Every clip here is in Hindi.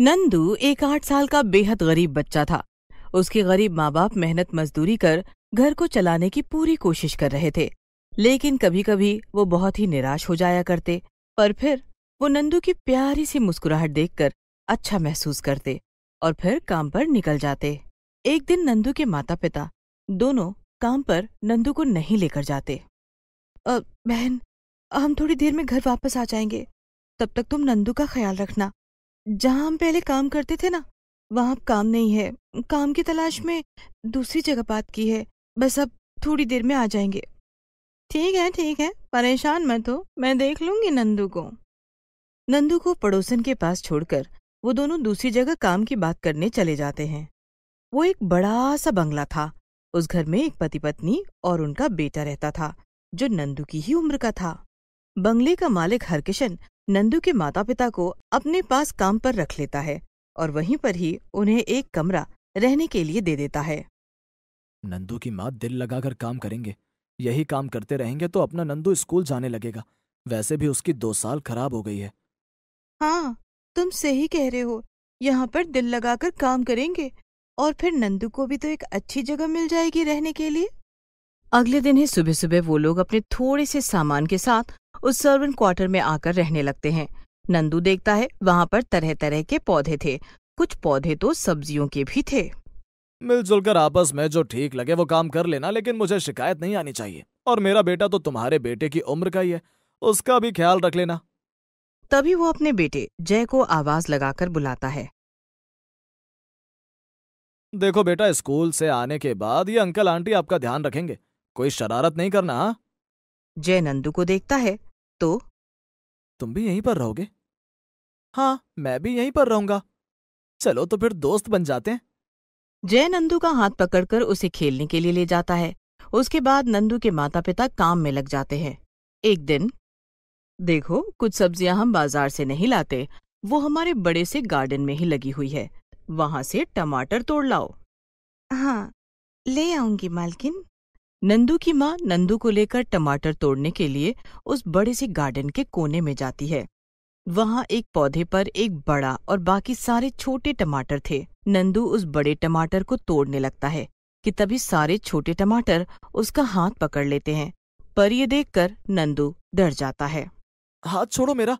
नंदू एक आठ साल का बेहद गरीब बच्चा था उसके गरीब माँ बाप मेहनत मजदूरी कर घर को चलाने की पूरी कोशिश कर रहे थे लेकिन कभी कभी वो बहुत ही निराश हो जाया करते पर फिर वो नंदू की प्यारी सी मुस्कुराहट देखकर अच्छा महसूस करते और फिर काम पर निकल जाते एक दिन नंदू के माता पिता दोनों काम पर नंदू को नहीं लेकर जाते बहन हम थोड़ी देर में घर वापस आ जाएंगे तब तक तुम नंदू का ख्याल रखना जहाँ हम पहले काम करते थे ना वहाँ अब काम नहीं है काम की तलाश में दूसरी जगह बात की है बस अब थोड़ी देर में आ जाएंगे ठीक है ठीक है परेशान मत हो मैं देख लूंगी नंदू को नंदू को पड़ोसन के पास छोड़कर वो दोनों दूसरी जगह काम की बात करने चले जाते हैं वो एक बड़ा सा बंगला था उस घर में एक पति पत्नी और उनका बेटा रहता था जो नंदू की ही उम्र का था बंगले का मालिक हरकिशन नंदू के माता पिता को अपने पास काम पर रख लेता है और वहीं पर ही उन्हें एक कमरा रहने के लिए दे देता है नंदू की माँ दिल लगाकर काम करेंगे यही काम करते रहेंगे तो अपना नंदू स्कूल जाने लगेगा वैसे भी उसकी दो साल खराब हो गई है हाँ तुम सही कह रहे हो यहाँ पर दिल लगाकर काम करेंगे और फिर नंदू को भी तो एक अच्छी जगह मिल जाएगी रहने के लिए अगले दिन ही सुबह सुबह वो लोग अपने थोड़े से सामान के साथ उस सर्वेंट क्वार्टर में आकर रहने लगते हैं नंदू देखता है वहाँ पर तरह तरह के पौधे थे कुछ पौधे तो सब्जियों के भी थे मिलजुल कर आपस में जो ठीक लगे वो काम कर लेना लेकिन मुझे शिकायत नहीं आनी चाहिए और मेरा बेटा तो तुम्हारे बेटे की उम्र का ही है उसका भी ख्याल रख लेना तभी वो अपने बेटे जय को आवाज लगाकर बुलाता है देखो बेटा स्कूल से आने के बाद ये अंकल आंटी आपका ध्यान रखेंगे कोई शरारत नहीं करना हाँ? जय नंदू को देखता है तो तुम भी यहीं पर रहोगे हाँ मैं भी यहीं पर रहूंगा चलो तो फिर दोस्त बन जाते हैं जय नंदू का हाथ पकड़कर उसे खेलने के लिए ले जाता है उसके बाद नंदू के माता पिता काम में लग जाते हैं एक दिन देखो कुछ सब्जियां हम बाजार से नहीं लाते वो हमारे बड़े से गार्डन में ही लगी हुई है वहां से टमाटर तोड़ लाओ हाँ ले आऊंगी मालकिन नंदू की माँ नंदू को लेकर टमाटर तोड़ने के लिए उस बड़े से गार्डन के कोने में जाती है वहाँ एक पौधे पर एक बड़ा और बाकी सारे छोटे टमाटर थे नंदू उस बड़े टमाटर को तोड़ने लगता है कि तभी सारे छोटे टमाटर उसका हाथ पकड़ लेते हैं पर ये देखकर नंदू डर जाता है हाथ छोड़ो मेरा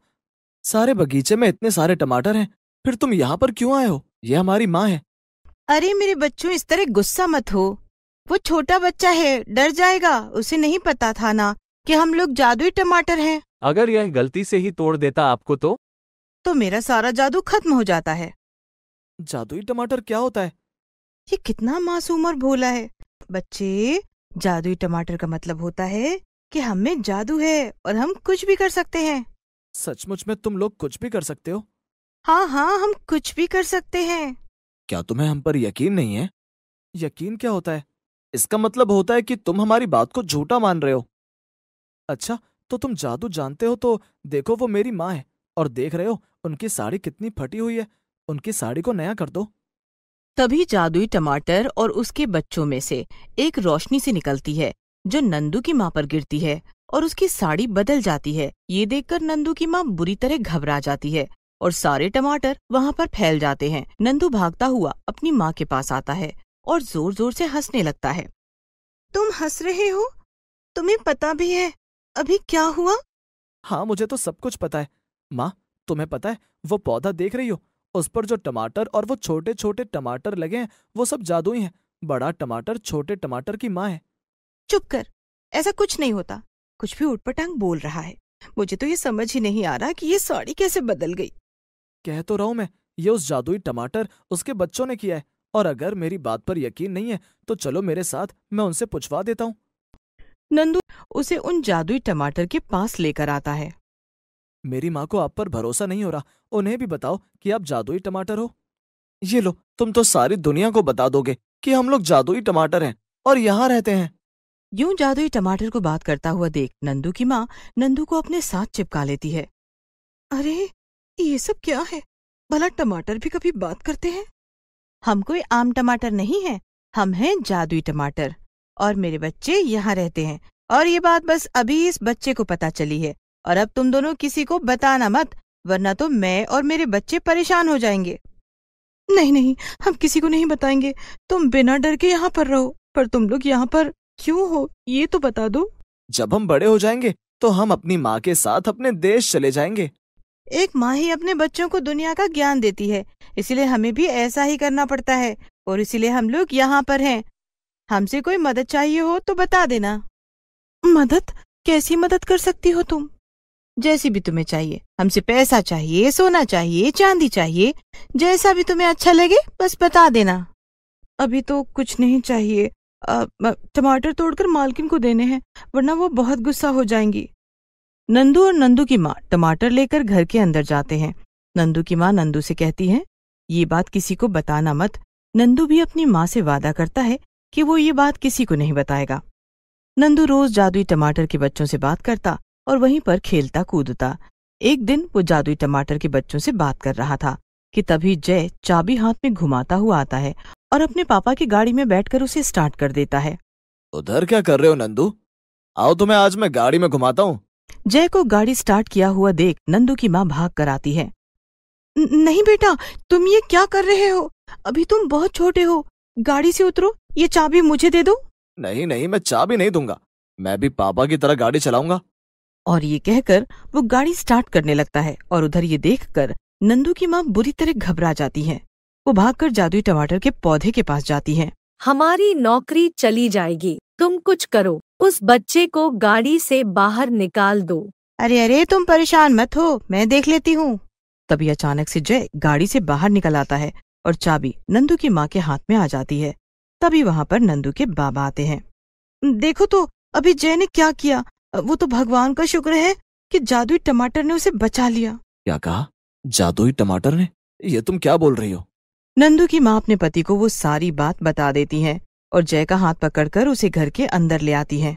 सारे बगीचे में इतने सारे टमाटर हैं फिर तुम यहाँ पर क्यों आए हो ये हमारी माँ है अरे मेरे बच्चों इस तरह गुस्सा मत हो वो छोटा बच्चा है डर जाएगा उसे नहीं पता था ना कि हम लोग जादुई टमाटर हैं अगर यह गलती से ही तोड़ देता आपको तो तो मेरा सारा जादू खत्म हो जाता है जादुई टमाटर क्या होता है ये कितना मासूम और भोला है बच्चे जादुई टमाटर का मतलब होता है कि हम में जादू है और हम कुछ भी कर सकते हैं सचमुच में तुम लोग कुछ भी कर सकते हो हाँ हाँ हम कुछ भी कर सकते हैं क्या तुम्हें हम पर यकीन नहीं है यकीन क्या होता है इसका मतलब होता है कि तुम हमारी बात को झूठा मान रहे हो अच्छा तो तुम जादू जानते हो तो देखो वो मेरी माँ है और देख रहे हो उनकी साड़ी कितनी फटी हुई है उनकी साड़ी को नया कर दो तभी जादुई टमाटर और उसके बच्चों में से एक रोशनी से निकलती है जो नंदू की माँ पर गिरती है और उसकी साड़ी बदल जाती है ये देखकर नंदू की माँ बुरी तरह घबरा जाती है और सारे टमाटर वहाँ पर फैल जाते हैं नंदू भागता हुआ अपनी माँ के पास आता है और जोर जोर से हंसने लगता है तुम हंस रहे हो तुम्हें पता भी है अभी क्या हुआ हाँ मुझे तो सब कुछ पता है माँ तुम्हें पता है वो पौधा देख रही हो उस पर जो टमाटर और वो छोटे छोटे टमाटर लगे हैं वो सब जादुई है बड़ा टमाटर छोटे टमाटर की माँ है चुप कर ऐसा कुछ नहीं होता कुछ भी उठपटांग बोल रहा है मुझे तो ये समझ ही नहीं आ रहा कि ये साड़ी कैसे बदल गई कह तो रहा हूं मैं ये उस जादुई टमाटर उसके बच्चों ने किया है और अगर मेरी बात पर यकीन नहीं है तो चलो मेरे साथ मैं उनसे पूछवा देता हूँ नंदू उसे उन जादुई टमाटर के पास लेकर आता है मेरी माँ को आप पर भरोसा नहीं हो रहा उन्हें भी बताओ कि आप जादुई टमाटर हो ये लो तुम तो सारी दुनिया को बता दोगे कि हम लोग जादुई टमाटर हैं और यहाँ रहते हैं यूं जादुई टमाटर को बात करता हुआ देख नंदू की माँ नंदू को अपने साथ चिपका लेती है अरे ये सब क्या है भला टमाटर भी कभी बात करते हैं हम कोई आम टमाटर नहीं है हम हैं जादुई टमाटर और मेरे बच्चे यहाँ रहते हैं और ये बात बस अभी इस बच्चे को पता चली है और अब तुम दोनों किसी को बताना मत वरना तो मैं और मेरे बच्चे परेशान हो जाएंगे नहीं नहीं हम किसी को नहीं बताएंगे तुम बिना डर के यहाँ पर रहो पर तुम लोग यहाँ पर क्यों हो ये तो बता दो जब हम बड़े हो जाएंगे तो हम अपनी माँ के साथ अपने देश चले जाएंगे एक माँ ही अपने बच्चों को दुनिया का ज्ञान देती है इसलिए हमें भी ऐसा ही करना पड़ता है और इसलिए हम लोग यहाँ पर हैं हमसे कोई मदद चाहिए हो तो बता देना मदद कैसी मदद कर सकती हो तुम जैसी भी तुम्हें चाहिए हमसे पैसा चाहिए सोना चाहिए चांदी चाहिए जैसा भी तुम्हें अच्छा लगे बस बता देना अभी तो कुछ नहीं चाहिए टमाटर तोड़कर मालकिन को देने हैं वरना वो बहुत गुस्सा हो जाएंगी नंदू और नंदू की माँ टमाटर लेकर घर के अंदर जाते हैं नंदू की माँ नंदू से कहती है ये बात किसी को बताना मत नंदू भी अपनी माँ से वादा करता है कि वो ये बात किसी को नहीं बताएगा नंदू रोज जादुई टमाटर के बच्चों से बात करता और वहीं पर खेलता कूदता एक दिन वो जादुई टमाटर के बच्चों से बात कर रहा था कि तभी जय चाबी हाथ में घुमाता हुआ आता है और अपने पापा की गाड़ी में बैठकर उसे स्टार्ट कर देता है उधर क्या कर रहे हो नंदू आओ तुम्हें तो आज मैं गाड़ी में घुमाता हूँ जय को गाड़ी स्टार्ट किया हुआ देख नंदू की माँ भाग कर आती है नहीं बेटा तुम ये क्या कर रहे हो अभी तुम बहुत छोटे हो गाड़ी से उतरो ये चाबी मुझे दे दो नहीं नहीं मैं चाबी नहीं दूंगा मैं भी पापा की तरह गाड़ी चलाऊंगा और ये कहकर वो गाड़ी स्टार्ट करने लगता है और उधर ये देखकर नंदू की माँ बुरी तरह घबरा जाती है वो भागकर जादुई टमाटर के पौधे के पास जाती है हमारी नौकरी चली जाएगी तुम कुछ करो उस बच्चे को गाड़ी से बाहर निकाल दो अरे अरे तुम परेशान मत हो मैं देख लेती हूँ तभी अचानक से जय गाड़ी से बाहर निकल आता है और चाबी नंदू की माँ के हाथ में आ जाती है तभी वहाँ पर नंदू के बाबा आते हैं देखो तो अभी जय ने क्या किया वो तो भगवान का शुक्र है कि जादुई टमाटर ने उसे बचा लिया क्या कहा जादुई टमाटर ने ये तुम क्या बोल रही हो नंदू की माँ अपने पति को वो सारी बात बता देती है और जय का हाथ पकड़कर उसे घर के अंदर ले आती है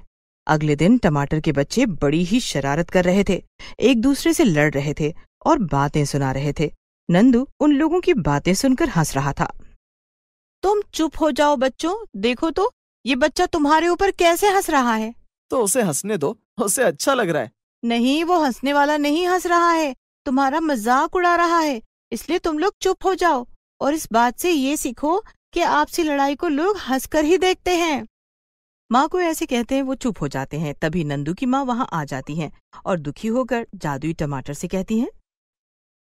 अगले दिन टमाटर के बच्चे बड़ी ही शरारत कर रहे थे एक दूसरे से लड़ रहे थे और बातें सुना रहे थे नंदू उन लोगों की बातें सुनकर हंस रहा था तुम चुप हो जाओ बच्चों देखो तो ये बच्चा तुम्हारे ऊपर कैसे हंस रहा है तो उसे हंसने दो उसे अच्छा लग रहा है नहीं वो हंसने वाला नहीं हंस रहा है तुम्हारा मजाक उड़ा रहा है इसलिए तुम लोग चुप हो जाओ और इस बात से ये सीखो कि आपसी लड़ाई को लोग हंसकर ही देखते हैं माँ को ऐसे कहते हैं वो चुप हो जाते हैं तभी नंदू की माँ वहां आ जाती हैं और दुखी होकर जादुई टमाटर से कहती हैं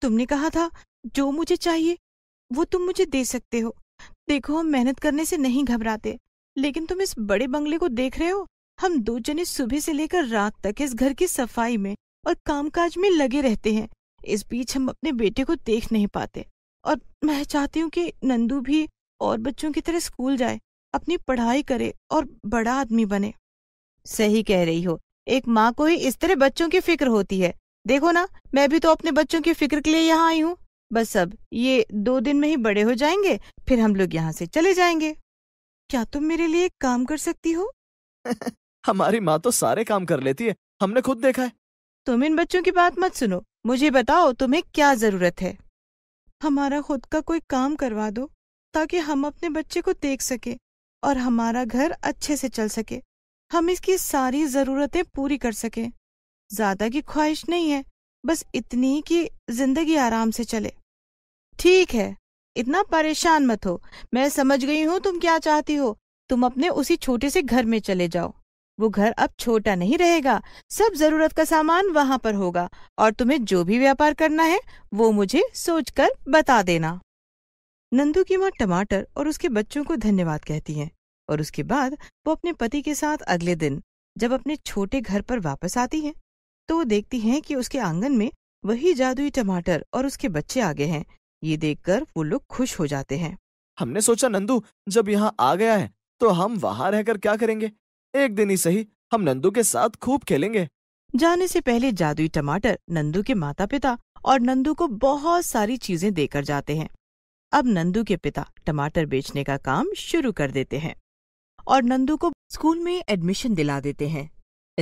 तुमने कहा था जो मुझे चाहिए वो तुम मुझे दे सकते हो देखो हम मेहनत करने से नहीं घबराते लेकिन तुम इस बड़े बंगले को देख रहे हो हम दो जने सुबह से लेकर रात तक इस घर की सफाई में और कामकाज में लगे रहते हैं इस बीच हम अपने बेटे को देख नहीं पाते और मैं चाहती हूँ कि नंदू भी और बच्चों की तरह स्कूल जाए अपनी पढ़ाई करे और बड़ा आदमी बने सही कह रही हो एक माँ को ही इस तरह बच्चों की फिक्र होती है देखो ना मैं भी तो अपने बच्चों की फिक्र के लिए यहाँ आई हूँ बस अब ये दो दिन में ही बड़े हो जाएंगे फिर हम लोग यहाँ से चले जाएंगे क्या तुम मेरे लिए एक काम कर सकती हो हमारी माँ तो सारे काम कर लेती है हमने खुद देखा है तुम इन बच्चों की बात मत सुनो मुझे बताओ तुम्हें क्या जरूरत है हमारा खुद का कोई काम करवा दो ताकि हम अपने बच्चे को देख सके और हमारा घर अच्छे से चल सके हम इसकी सारी जरूरतें पूरी कर सकें ज्यादा की ख्वाहिश नहीं है बस इतनी कि जिंदगी आराम से चले ठीक है इतना परेशान मत हो मैं समझ गई हूँ तुम क्या चाहती हो तुम अपने उसी छोटे से घर में चले जाओ वो घर अब छोटा नहीं रहेगा सब जरूरत का सामान वहां पर होगा और तुम्हें जो भी व्यापार करना है वो मुझे सोचकर बता देना नंदू की माँ टमाटर और उसके बच्चों को धन्यवाद कहती हैं और उसके बाद वो अपने पति के साथ अगले दिन जब अपने छोटे घर पर वापस आती हैं तो वो देखती हैं कि उसके आंगन में वही जादुई टमाटर और उसके बच्चे आ गए हैं ये देखकर वो लोग खुश हो जाते हैं हमने सोचा नंदू जब यहाँ आ गया है तो हम वहाँ रहकर क्या करेंगे एक दिन ही सही हम नंदू के साथ खूब खेलेंगे जाने से पहले जादुई टमाटर नंदू के माता पिता और नंदू को बहुत सारी चीजें देकर जाते हैं अब नंदू के पिता टमाटर बेचने का काम शुरू कर देते हैं और नंदू को स्कूल में एडमिशन दिला देते हैं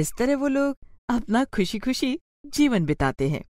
इस तरह वो लोग अपना खुशी खुशी जीवन बिताते हैं